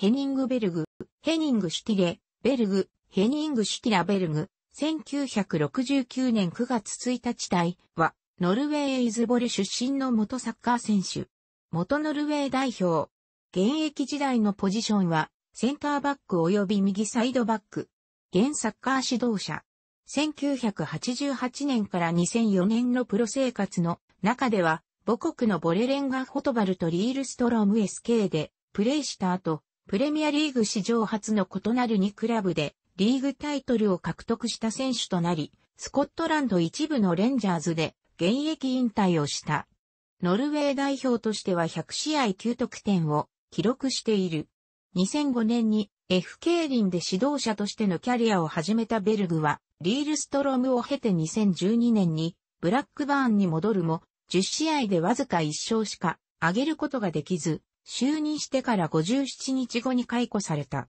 ヘニングベルグ、ヘニングシュティレ、ベルグ、ヘニングシュティラベルグ、1969年9月1日大は、ノルウェーイズボル出身の元サッカー選手。元ノルウェー代表。現役時代のポジションは、センターバック及び右サイドバック。現サッカー指導者。1988年から2004年のプロ生活の中では、母国のボレレンガ・ホトバルとリールストローム SK でプレーした後、プレミアリーグ史上初の異なる2クラブでリーグタイトルを獲得した選手となり、スコットランド一部のレンジャーズで現役引退をした。ノルウェー代表としては100試合9得点を記録している。2005年に F リンで指導者としてのキャリアを始めたベルグは、リールストロムを経て2012年にブラックバーンに戻るも、10試合でわずか1勝しか上げることができず、就任してから57日後に解雇された。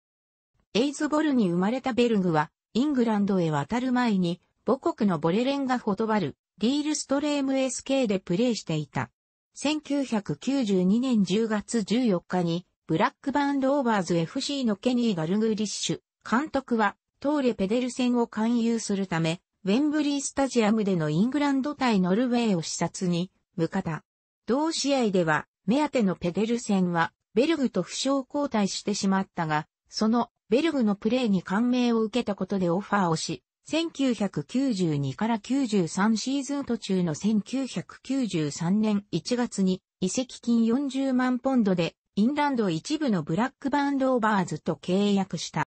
エイズボルに生まれたベルグは、イングランドへ渡る前に、母国のボレレンガフォトバル、リールストレーム SK でプレーしていた。1992年10月14日に、ブラックバーンローバーズ FC のケニー・ガルグリッシュ、監督は、トーレ・ペデル戦を勧誘するため、ウェンブリースタジアムでのイングランド対ノルウェーを視察に、向かった。同試合では、目当てのペデルセンは、ベルグと負傷交代してしまったが、そのベルグのプレーに感銘を受けたことでオファーをし、1992から93シーズン途中の1993年1月に移籍金40万ポンドでインランド一部のブラックバンローバーズと契約した。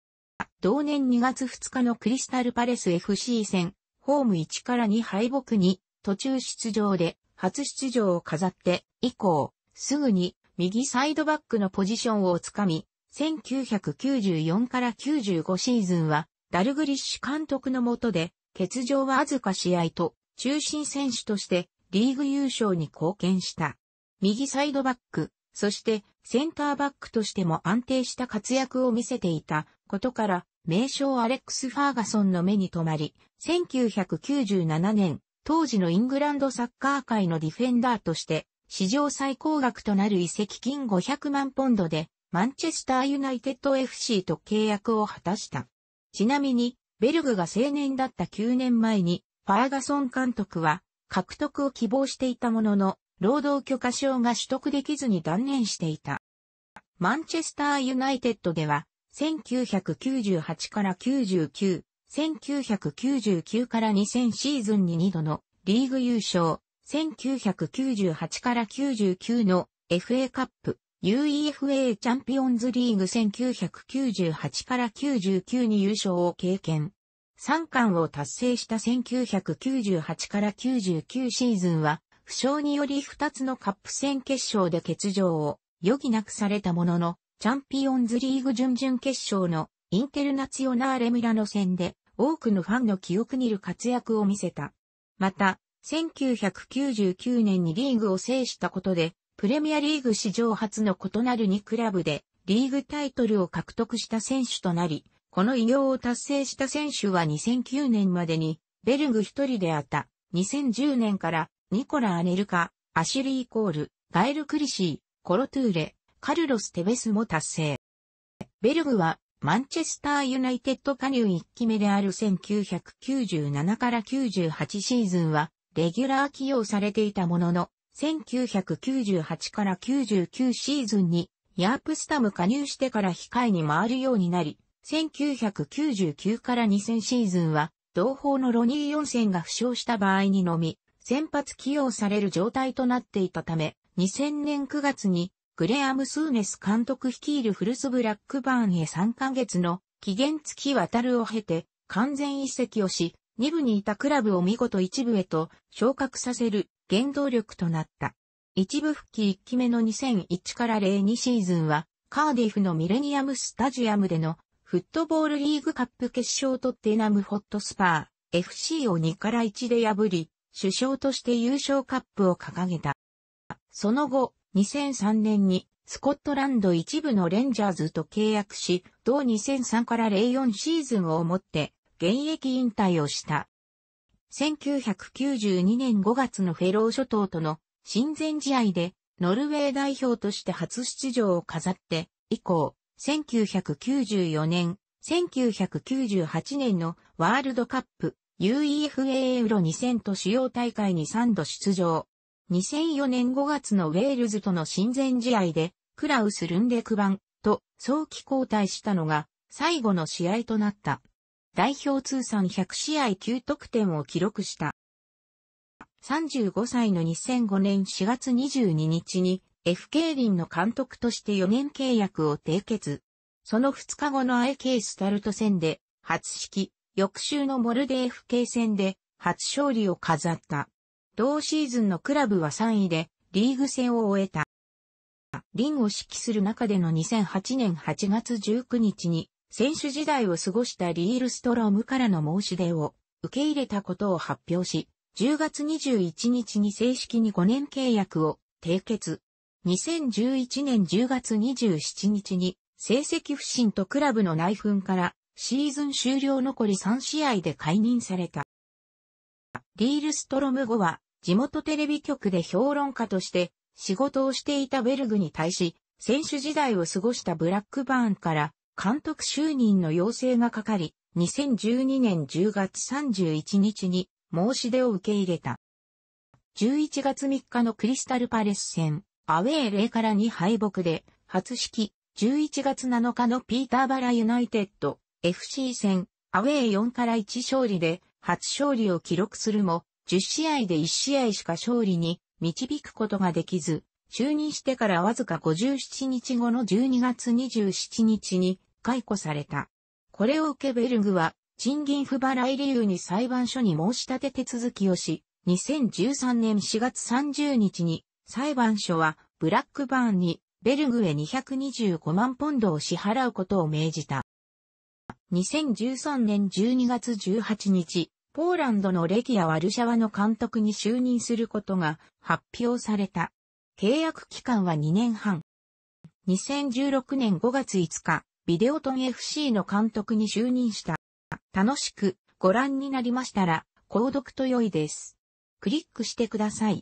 同年2月2日のクリスタルパレス FC 戦、ホーム1から2敗北に途中出場で初出場を飾って以降、すぐに右サイドバックのポジションをつかみ、1994から95シーズンはダルグリッシュ監督の下で、欠場はわずか試合と中心選手としてリーグ優勝に貢献した。右サイドバック、そしてセンターバックとしても安定した活躍を見せていたことから、名称アレックス・ファーガソンの目に留まり、1997年、当時のイングランドサッカー界のディフェンダーとして史上最高額となる遺跡金500万ポンドで、マンチェスターユナイテッド FC と契約を果たした。ちなみに、ベルグが青年だった9年前に、ファーガソン監督は、獲得を希望していたものの、労働許可証が取得できずに断念していた。マンチェスターユナイテッドでは、1998から99、1999から2000シーズンに2度のリーグ優勝、1998から99の FA カップ、UEFA チャンピオンズリーグ1998から99に優勝を経験。三冠を達成した1998から99シーズンは、負傷により2つのカップ戦決勝で欠場を余儀なくされたものの、チャンピオンズリーグ準々決勝のインテルナツィオナーレミラノ戦で多くのファンの記憶にいる活躍を見せた。また、1999年にリーグを制したことで、プレミアリーグ史上初の異なる2クラブで、リーグタイトルを獲得した選手となり、この偉業を達成した選手は2009年までに、ベルグ一人であった。2010年から、ニコラ・アネルカ、アシュリー・コール、ガエル・クリシー、コロトゥーレ、カルロス・テベスも達成。ベルグは、マンチェスター・ユナイテッド加入1期目である1997から98シーズンは、レギュラー起用されていたものの、1998から99シーズンにヤープスタム加入してから控えに回るようになり、1999から2000シーズンは、同胞のロニー・ヨンセンが負傷した場合にのみ、先発起用される状態となっていたため、2000年9月に、グレアム・スーネス監督率いるフルス・ブラックバーンへ3ヶ月の期限付き渡るを経て、完全移籍をし、2部にいたクラブを見事1部へと昇格させる原動力となった。1部復帰1期目の2001から02シーズンは、カーディフのミレニアムスタジアムでのフットボールリーグカップ決勝とテナムホットスパー FC を2から1で破り、首相として優勝カップを掲げた。その後、2003年にスコットランド一部のレンジャーズと契約し、同2003から04シーズンをもって現役引退をした。1992年5月のフェロー諸島との親善試合でノルウェー代表として初出場を飾って以降、1994年、1998年のワールドカップ UEFA ユーロ2000と主要大会に3度出場。2004年5月のウェールズとの親善試合でクラウス・ルンデクバンと早期交代したのが最後の試合となった。代表通算100試合9得点を記録した。35歳の2005年4月22日に FK リンの監督として4年契約を締結。その2日後の IK スタルト戦で初式、翌週のモルデ FK 戦で初勝利を飾った。同シーズンのクラブは3位でリーグ戦を終えた。林を指揮する中での2008年8月19日に選手時代を過ごしたリールストロームからの申し出を受け入れたことを発表し、10月21日に正式に5年契約を締結。2011年10月27日に成績不振とクラブの内紛からシーズン終了残り3試合で解任された。リールストロム後は地元テレビ局で評論家として仕事をしていたベルグに対し選手時代を過ごしたブラックバーンから監督就任の要請がかかり、2012年10月31日に申し出を受け入れた。11月3日のクリスタルパレス戦、アウェー0から2敗北で、初式、11月7日のピーターバラユナイテッド、FC 戦、アウェー4から1勝利で、初勝利を記録するも、10試合で1試合しか勝利に導くことができず、就任してからわずか57日後の12月27日に解雇された。これを受けベルグは、賃金不払い理由に裁判所に申し立て手続きをし、2013年4月30日に裁判所はブラックバーンにベルグへ225万ポンドを支払うことを命じた。2013年12月18日、ポーランドのレギア・ワルシャワの監督に就任することが発表された。契約期間は2年半。2016年5月5日、ビデオトン FC の監督に就任した。楽しくご覧になりましたら、購読と良いです。クリックしてください。